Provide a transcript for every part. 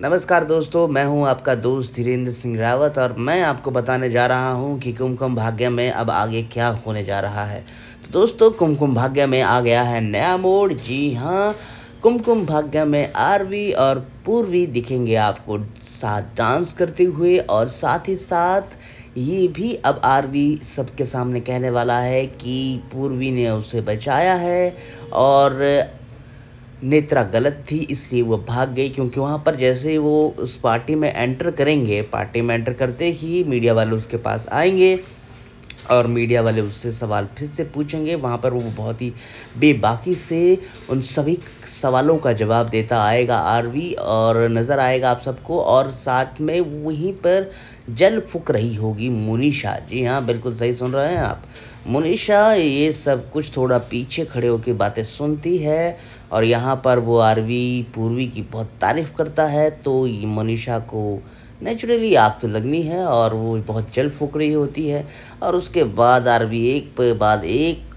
नमस्कार दोस्तों मैं हूं आपका दोस्त धीरेन्द्र सिंह रावत और मैं आपको बताने जा रहा हूं कि कुमकुम भाग्य में अब आगे क्या होने जा रहा है तो दोस्तों कुमकुम भाग्य में आ गया है नया मोड़ जी हाँ कुमकुम भाग्य में आरवी और पूर्वी दिखेंगे आपको साथ डांस करते हुए और साथ ही साथ ये भी अब आरवी सबके सामने कहने वाला है कि पूर्वी ने उसे बचाया है और नेत्रा गलत थी इसलिए वह भाग गई क्योंकि वहाँ पर जैसे वो उस पार्टी में एंटर करेंगे पार्टी में एंटर करते ही मीडिया वाले उसके पास आएंगे और मीडिया वाले उससे सवाल फिर से पूछेंगे वहाँ पर वो बहुत ही बेबाकी से उन सभी सवालों का जवाब देता आएगा आरवी और नज़र आएगा आप सबको और साथ में वहीं पर जल फूक रही होगी मुनीषा जी हाँ बिल्कुल सही सुन रहे हैं आप मुनीषा ये सब कुछ थोड़ा पीछे खड़े होकर बातें सुनती है और यहाँ पर वो आरवी पूर्वी की बहुत तारीफ़ करता है तो ये मनीषा को नेचुरली आग तो लगनी है और वो बहुत जल फूक रही होती है और उसके बाद आरवी एक पे बाद एक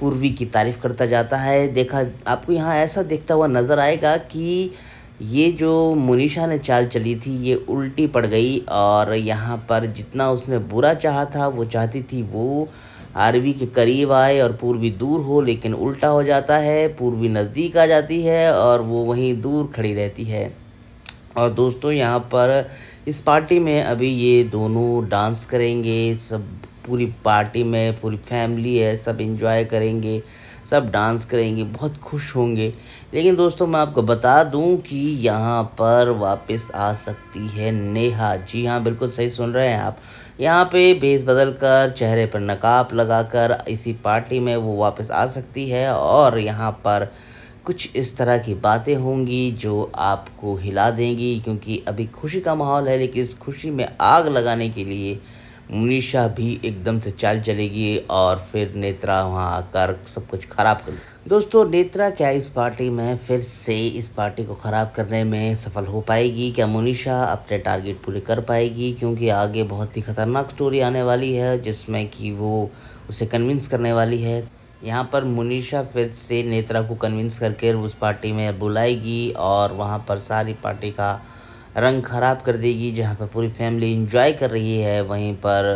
पूर्वी की तारीफ़ करता जाता है देखा आपको यहाँ ऐसा देखता हुआ नज़र आएगा कि ये जो मुनीषा ने चाल चली थी ये उल्टी पड़ गई और यहाँ पर जितना उसने बुरा चाहा था वो चाहती थी वो आरवी के करीब आए और पूर्वी दूर हो लेकिन उल्टा हो जाता है पूर्वी नज़दीक आ जाती है और वो वहीं दूर खड़ी रहती है और दोस्तों यहाँ पर इस पार्टी में अभी ये दोनों डांस करेंगे सब पूरी पार्टी में पूरी फैमिली है सब इन्जॉय करेंगे सब डांस करेंगे बहुत खुश होंगे लेकिन दोस्तों मैं आपको बता दूं कि यहाँ पर वापस आ सकती है नेहा जी हाँ बिल्कुल सही सुन रहे हैं आप यहाँ पे बेस बदल कर चेहरे पर नकाब लगाकर इसी पार्टी में वो वापस आ सकती है और यहाँ पर कुछ इस तरह की बातें होंगी जो आपको हिला देंगी क्योंकि अभी खुशी का माहौल है लेकिन इस खुशी में आग लगाने के लिए मुनीषा भी एकदम से चाल चलेगी और फिर नेत्रा वहाँ आकर सब कुछ खराब कर दोस्तों नेत्रा क्या इस पार्टी में फिर से इस पार्टी को ख़राब करने में सफल हो पाएगी क्या मुनीषा अपने टारगेट पूरे कर पाएगी क्योंकि आगे बहुत ही ख़तरनाक स्टोरी आने वाली है जिसमें कि वो उसे कन्विंस करने वाली है यहाँ पर मुनीषा फिर से नेत्रा को कन्विंस करके उस पार्टी में बुलाएगी और वहाँ पर सारी पार्टी का रंग ख़राब कर देगी जहाँ पर पूरी फैमिली इंजॉय कर रही है वहीं पर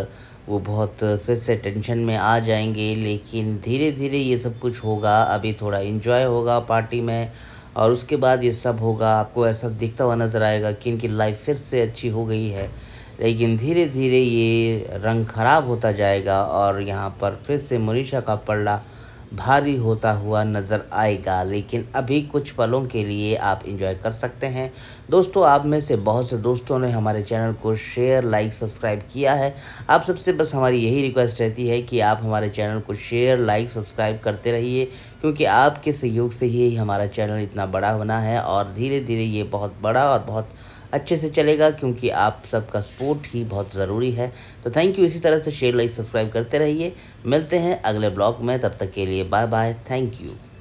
वो बहुत फिर से टेंशन में आ जाएंगे लेकिन धीरे धीरे ये सब कुछ होगा अभी थोड़ा इन्जॉय होगा पार्टी में और उसके बाद ये सब होगा आपको ऐसा दिखता हुआ नज़र आएगा कि इनकी लाइफ फिर से अच्छी हो गई है लेकिन धीरे धीरे ये रंग ख़राब होता जाएगा और यहाँ पर फिर से मनीषा का पल्ला भारी होता हुआ नज़र आएगा लेकिन अभी कुछ पलों के लिए आप इंजॉय कर सकते हैं दोस्तों आप में से बहुत से दोस्तों ने हमारे चैनल को शेयर लाइक सब्सक्राइब किया है आप सबसे बस हमारी यही रिक्वेस्ट रहती है कि आप हमारे चैनल को शेयर लाइक सब्सक्राइब करते रहिए क्योंकि आपके सहयोग से ही हमारा चैनल इतना बड़ा होना है और धीरे धीरे ये बहुत बड़ा और बहुत अच्छे से चलेगा क्योंकि आप सबका सपोर्ट ही बहुत ज़रूरी है तो थैंक यू इसी तरह से शेयर लाइक सब्सक्राइब करते रहिए मिलते हैं अगले ब्लॉग में तब तक के लिए बाय बाय थैंक यू